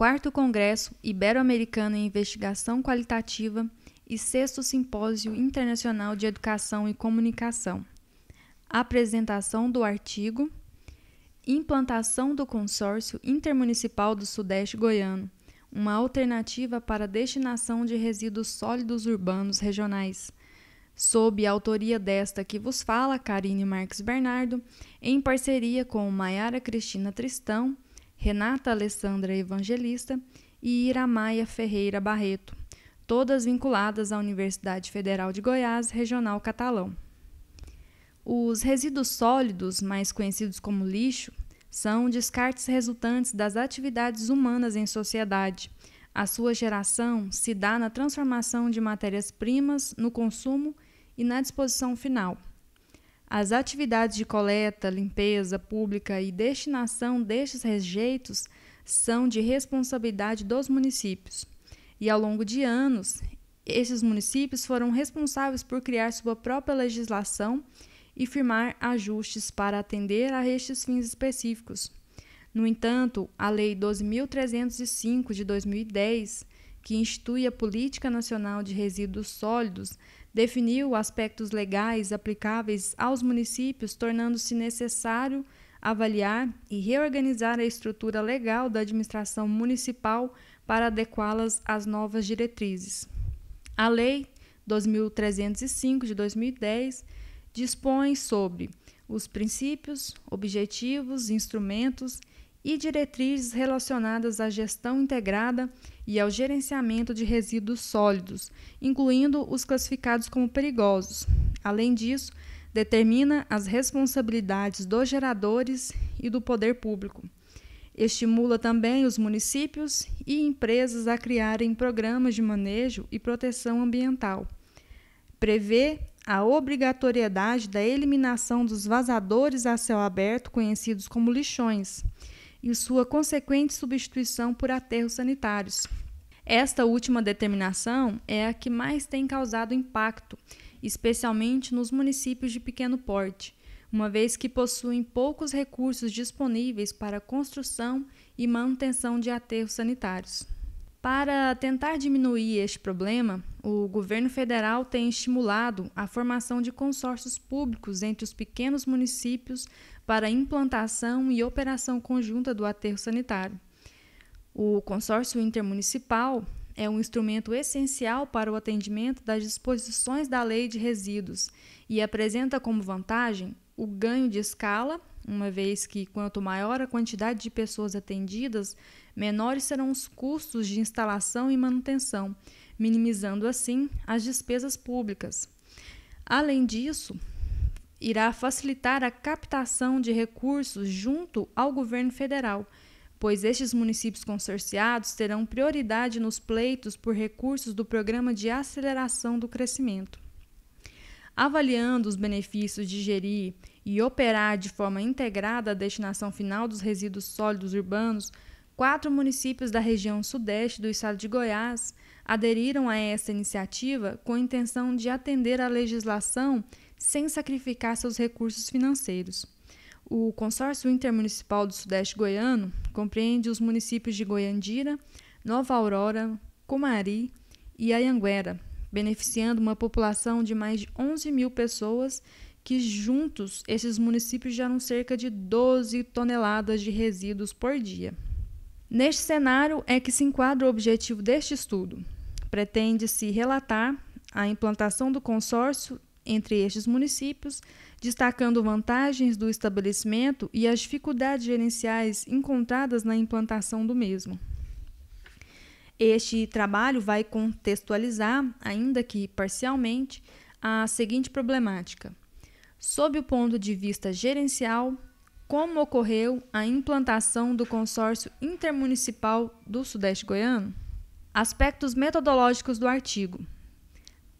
quarto Congresso Ibero-Americano em Investigação Qualitativa e sexto Simpósio Internacional de Educação e Comunicação. Apresentação do artigo Implantação do Consórcio Intermunicipal do Sudeste Goiano, uma alternativa para a destinação de resíduos sólidos urbanos regionais. Sob a autoria desta que vos fala, Karine Marques Bernardo, em parceria com Maiara Cristina Tristão, Renata Alessandra Evangelista e Iramaia Ferreira Barreto, todas vinculadas à Universidade Federal de Goiás, Regional Catalão. Os resíduos sólidos, mais conhecidos como lixo, são descartes resultantes das atividades humanas em sociedade. A sua geração se dá na transformação de matérias-primas, no consumo e na disposição final. As atividades de coleta, limpeza pública e destinação destes rejeitos são de responsabilidade dos municípios. E ao longo de anos, esses municípios foram responsáveis por criar sua própria legislação e firmar ajustes para atender a estes fins específicos. No entanto, a Lei 12.305 de 2010, que institui a Política Nacional de Resíduos Sólidos, definiu aspectos legais aplicáveis aos municípios, tornando-se necessário avaliar e reorganizar a estrutura legal da administração municipal para adequá-las às novas diretrizes. A Lei 2305 de 2010 dispõe sobre os princípios, objetivos, instrumentos e diretrizes relacionadas à gestão integrada e ao gerenciamento de resíduos sólidos, incluindo os classificados como perigosos. Além disso, determina as responsabilidades dos geradores e do poder público. Estimula também os municípios e empresas a criarem programas de manejo e proteção ambiental. Prevê a obrigatoriedade da eliminação dos vazadores a céu aberto, conhecidos como lixões, e sua consequente substituição por aterros sanitários. Esta última determinação é a que mais tem causado impacto, especialmente nos municípios de pequeno porte, uma vez que possuem poucos recursos disponíveis para construção e manutenção de aterros sanitários. Para tentar diminuir este problema, o governo federal tem estimulado a formação de consórcios públicos entre os pequenos municípios para implantação e operação conjunta do aterro sanitário. O consórcio intermunicipal é um instrumento essencial para o atendimento das disposições da Lei de Resíduos e apresenta como vantagem o ganho de escala uma vez que quanto maior a quantidade de pessoas atendidas, menores serão os custos de instalação e manutenção, minimizando assim as despesas públicas. Além disso, irá facilitar a captação de recursos junto ao governo federal, pois estes municípios consorciados terão prioridade nos pleitos por recursos do Programa de Aceleração do Crescimento avaliando os benefícios de gerir e operar de forma integrada a destinação final dos resíduos sólidos urbanos, quatro municípios da região sudeste do estado de Goiás aderiram a essa iniciativa com a intenção de atender à legislação sem sacrificar seus recursos financeiros. O Consórcio Intermunicipal do Sudeste Goiano compreende os municípios de Goiandira, Nova Aurora, Cumari e Ayanguera, beneficiando uma população de mais de 11 mil pessoas, que juntos esses municípios geram cerca de 12 toneladas de resíduos por dia. Neste cenário é que se enquadra o objetivo deste estudo. Pretende-se relatar a implantação do consórcio entre estes municípios, destacando vantagens do estabelecimento e as dificuldades gerenciais encontradas na implantação do mesmo. Este trabalho vai contextualizar, ainda que parcialmente, a seguinte problemática: sob o ponto de vista gerencial, como ocorreu a implantação do consórcio intermunicipal do Sudeste Goiano? Aspectos metodológicos do artigo.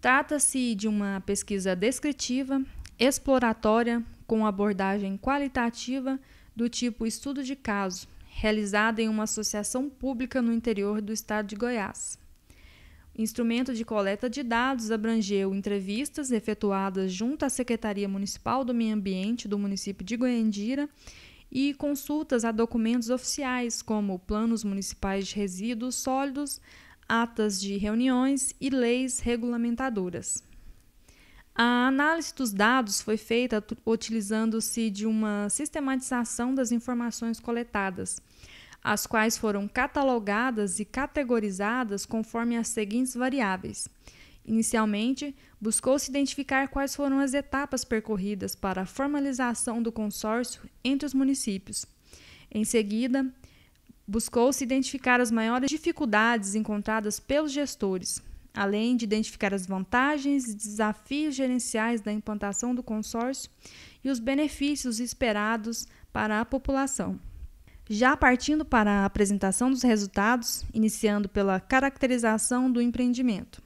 Trata-se de uma pesquisa descritiva, exploratória, com abordagem qualitativa do tipo estudo de caso, realizada em uma associação pública no interior do estado de Goiás. O instrumento de coleta de dados abrangeu entrevistas efetuadas junto à Secretaria Municipal do Meio Ambiente do município de Goiandira e consultas a documentos oficiais, como planos municipais de resíduos sólidos, atas de reuniões e leis regulamentadoras. A análise dos dados foi feita utilizando-se de uma sistematização das informações coletadas, as quais foram catalogadas e categorizadas conforme as seguintes variáveis. Inicialmente, buscou-se identificar quais foram as etapas percorridas para a formalização do consórcio entre os municípios. Em seguida, buscou-se identificar as maiores dificuldades encontradas pelos gestores, além de identificar as vantagens e desafios gerenciais da implantação do consórcio e os benefícios esperados para a população. Já partindo para a apresentação dos resultados, iniciando pela caracterização do empreendimento.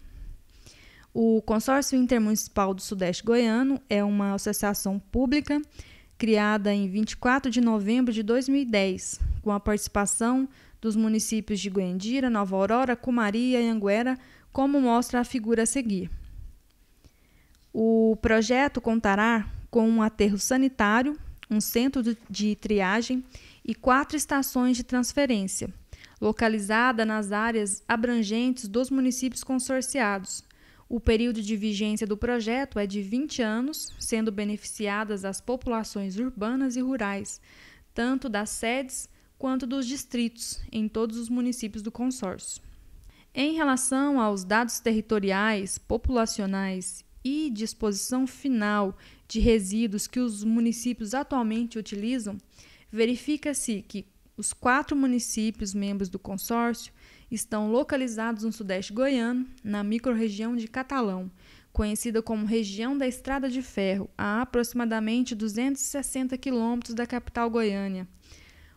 O Consórcio Intermunicipal do Sudeste Goiano é uma associação pública criada em 24 de novembro de 2010, com a participação dos municípios de Goiandira, Nova Aurora, Cumaria e Anguera, como mostra a figura a seguir. O projeto contará com um aterro sanitário, um centro de triagem e quatro estações de transferência, localizada nas áreas abrangentes dos municípios consorciados. O período de vigência do projeto é de 20 anos, sendo beneficiadas as populações urbanas e rurais, tanto das sedes quanto dos distritos, em todos os municípios do consórcio. Em relação aos dados territoriais, populacionais e disposição final de resíduos que os municípios atualmente utilizam, verifica-se que os quatro municípios membros do consórcio estão localizados no Sudeste Goiano, na microrregião de Catalão, conhecida como região da Estrada de Ferro, a aproximadamente 260 quilômetros da capital Goiânia.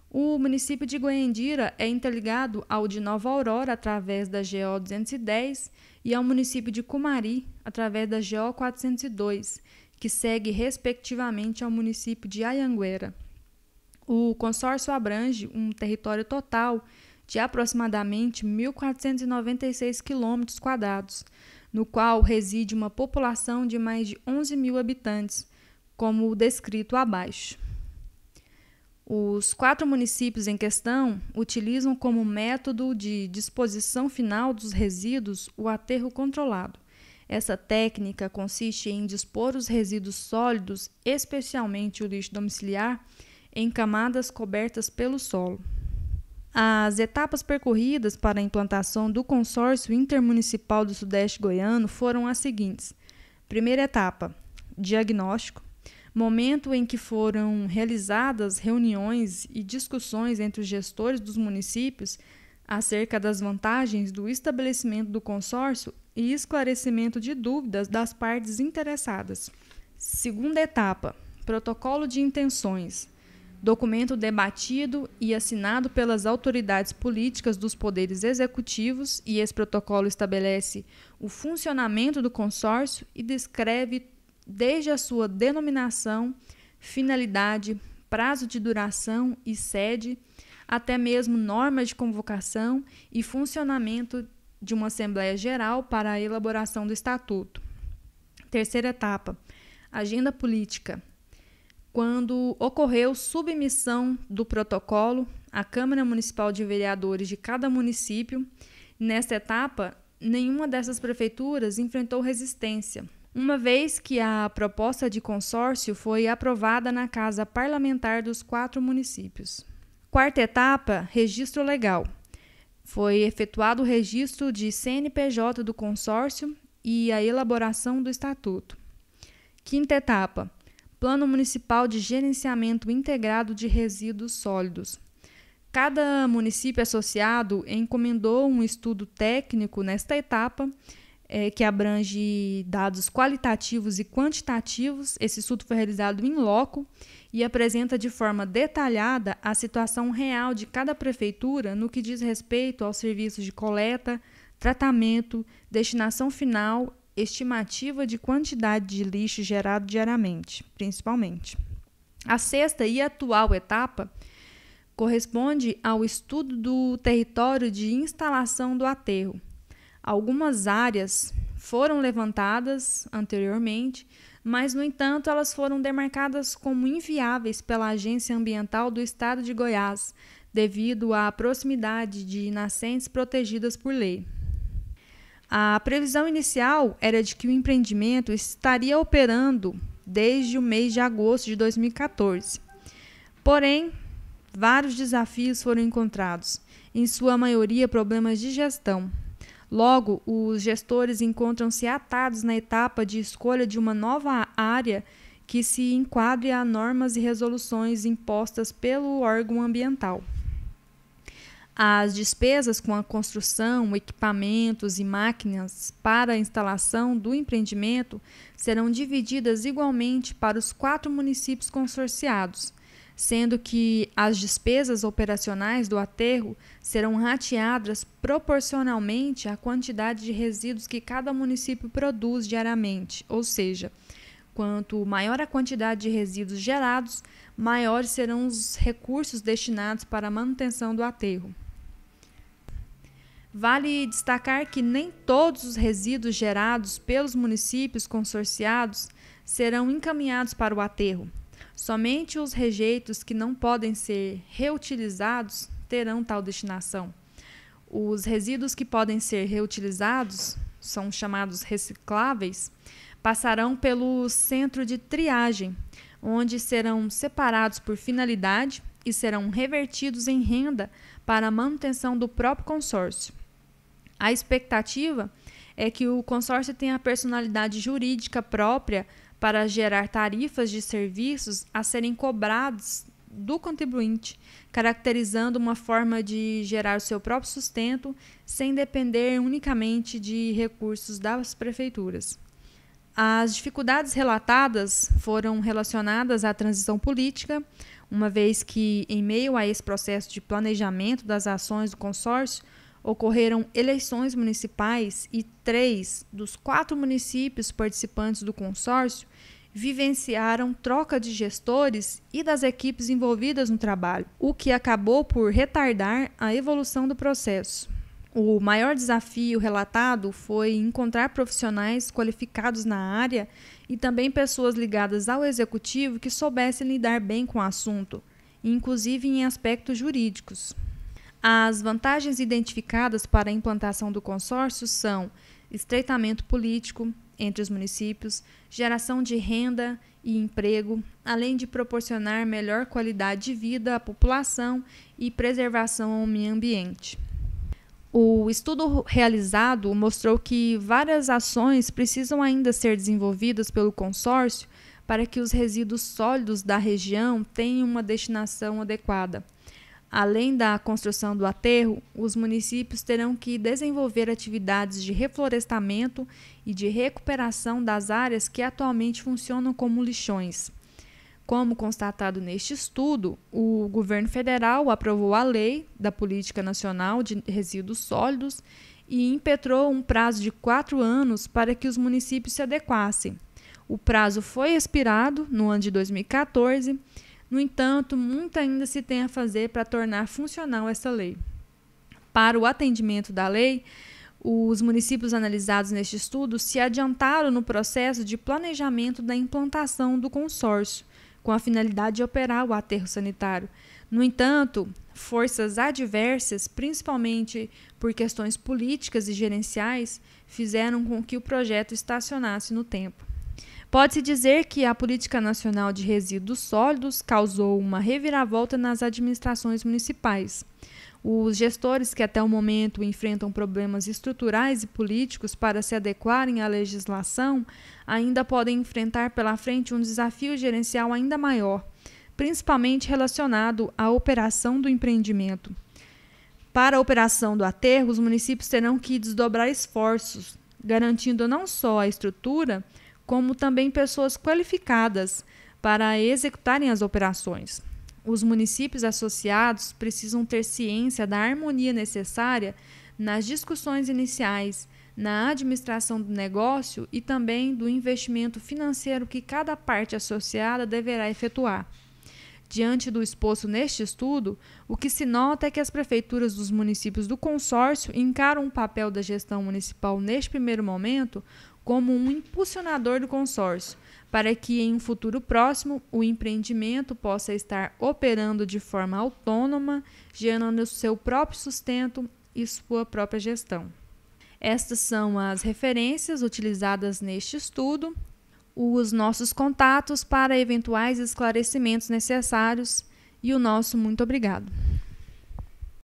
O município de Goiandira é interligado ao de Nova Aurora através da GO 210 e ao município de Cumari através da GO 402, que segue respectivamente ao município de Ayanguera. O consórcio abrange um território total de aproximadamente 1.496 quilômetros quadrados, no qual reside uma população de mais de 11 mil habitantes, como descrito abaixo. Os quatro municípios em questão utilizam como método de disposição final dos resíduos o aterro controlado. Essa técnica consiste em dispor os resíduos sólidos, especialmente o lixo domiciliar, em camadas cobertas pelo solo. As etapas percorridas para a implantação do consórcio intermunicipal do Sudeste Goiano foram as seguintes: primeira etapa, diagnóstico, momento em que foram realizadas reuniões e discussões entre os gestores dos municípios acerca das vantagens do estabelecimento do consórcio e esclarecimento de dúvidas das partes interessadas. Segunda etapa: Protocolo de Intenções. Documento debatido e assinado pelas autoridades políticas dos poderes executivos, e esse protocolo estabelece o funcionamento do consórcio e descreve desde a sua denominação, finalidade, prazo de duração e sede, até mesmo normas de convocação e funcionamento de uma Assembleia Geral para a elaboração do Estatuto. Terceira etapa: agenda política. Quando ocorreu submissão do protocolo à Câmara Municipal de Vereadores de cada município, nesta etapa, nenhuma dessas prefeituras enfrentou resistência, uma vez que a proposta de consórcio foi aprovada na Casa Parlamentar dos quatro municípios. Quarta etapa: registro legal. Foi efetuado o registro de CNPJ do consórcio e a elaboração do estatuto. Quinta etapa: Plano Municipal de Gerenciamento Integrado de Resíduos Sólidos. Cada município associado encomendou um estudo técnico nesta etapa é, que abrange dados qualitativos e quantitativos. Esse estudo foi realizado em loco e apresenta de forma detalhada a situação real de cada prefeitura no que diz respeito aos serviços de coleta, tratamento, destinação final, estimativa de quantidade de lixo gerado diariamente, principalmente. A sexta e atual etapa corresponde ao estudo do território de instalação do aterro, Algumas áreas foram levantadas anteriormente, mas, no entanto, elas foram demarcadas como inviáveis pela Agência Ambiental do Estado de Goiás, devido à proximidade de nascentes protegidas por lei. A previsão inicial era de que o empreendimento estaria operando desde o mês de agosto de 2014. Porém, vários desafios foram encontrados, em sua maioria problemas de gestão, Logo, os gestores encontram-se atados na etapa de escolha de uma nova área que se enquadre a normas e resoluções impostas pelo órgão ambiental. As despesas com a construção, equipamentos e máquinas para a instalação do empreendimento serão divididas igualmente para os quatro municípios consorciados, sendo que as despesas operacionais do aterro serão rateadas proporcionalmente à quantidade de resíduos que cada município produz diariamente, ou seja, quanto maior a quantidade de resíduos gerados, maiores serão os recursos destinados para a manutenção do aterro. Vale destacar que nem todos os resíduos gerados pelos municípios consorciados serão encaminhados para o aterro. Somente os rejeitos que não podem ser reutilizados terão tal destinação. Os resíduos que podem ser reutilizados, são chamados recicláveis, passarão pelo centro de triagem, onde serão separados por finalidade e serão revertidos em renda para a manutenção do próprio consórcio. A expectativa é que o consórcio tenha a personalidade jurídica própria para gerar tarifas de serviços a serem cobrados do contribuinte, caracterizando uma forma de gerar o seu próprio sustento sem depender unicamente de recursos das prefeituras. As dificuldades relatadas foram relacionadas à transição política, uma vez que, em meio a esse processo de planejamento das ações do consórcio, ocorreram eleições municipais e três dos quatro municípios participantes do consórcio vivenciaram troca de gestores e das equipes envolvidas no trabalho, o que acabou por retardar a evolução do processo. O maior desafio relatado foi encontrar profissionais qualificados na área e também pessoas ligadas ao executivo que soubessem lidar bem com o assunto, inclusive em aspectos jurídicos. As vantagens identificadas para a implantação do consórcio são estreitamento político entre os municípios, geração de renda e emprego, além de proporcionar melhor qualidade de vida à população e preservação ao meio ambiente. O estudo realizado mostrou que várias ações precisam ainda ser desenvolvidas pelo consórcio para que os resíduos sólidos da região tenham uma destinação adequada. Além da construção do aterro, os municípios terão que desenvolver atividades de reflorestamento e de recuperação das áreas que atualmente funcionam como lixões. Como constatado neste estudo, o governo federal aprovou a lei da Política Nacional de Resíduos Sólidos e impetrou um prazo de quatro anos para que os municípios se adequassem. O prazo foi expirado no ano de 2014 no entanto, muito ainda se tem a fazer para tornar funcional essa lei. Para o atendimento da lei, os municípios analisados neste estudo se adiantaram no processo de planejamento da implantação do consórcio, com a finalidade de operar o aterro sanitário. No entanto, forças adversas, principalmente por questões políticas e gerenciais, fizeram com que o projeto estacionasse no tempo. Pode-se dizer que a política nacional de resíduos sólidos causou uma reviravolta nas administrações municipais. Os gestores que até o momento enfrentam problemas estruturais e políticos para se adequarem à legislação ainda podem enfrentar pela frente um desafio gerencial ainda maior, principalmente relacionado à operação do empreendimento. Para a operação do aterro, os municípios terão que desdobrar esforços, garantindo não só a estrutura, como também pessoas qualificadas para executarem as operações. Os municípios associados precisam ter ciência da harmonia necessária nas discussões iniciais, na administração do negócio e também do investimento financeiro que cada parte associada deverá efetuar. Diante do exposto neste estudo, o que se nota é que as prefeituras dos municípios do consórcio encaram o papel da gestão municipal neste primeiro momento como um impulsionador do consórcio, para que em um futuro próximo o empreendimento possa estar operando de forma autônoma, gerando seu próprio sustento e sua própria gestão. Estas são as referências utilizadas neste estudo os nossos contatos para eventuais esclarecimentos necessários e o nosso muito obrigado.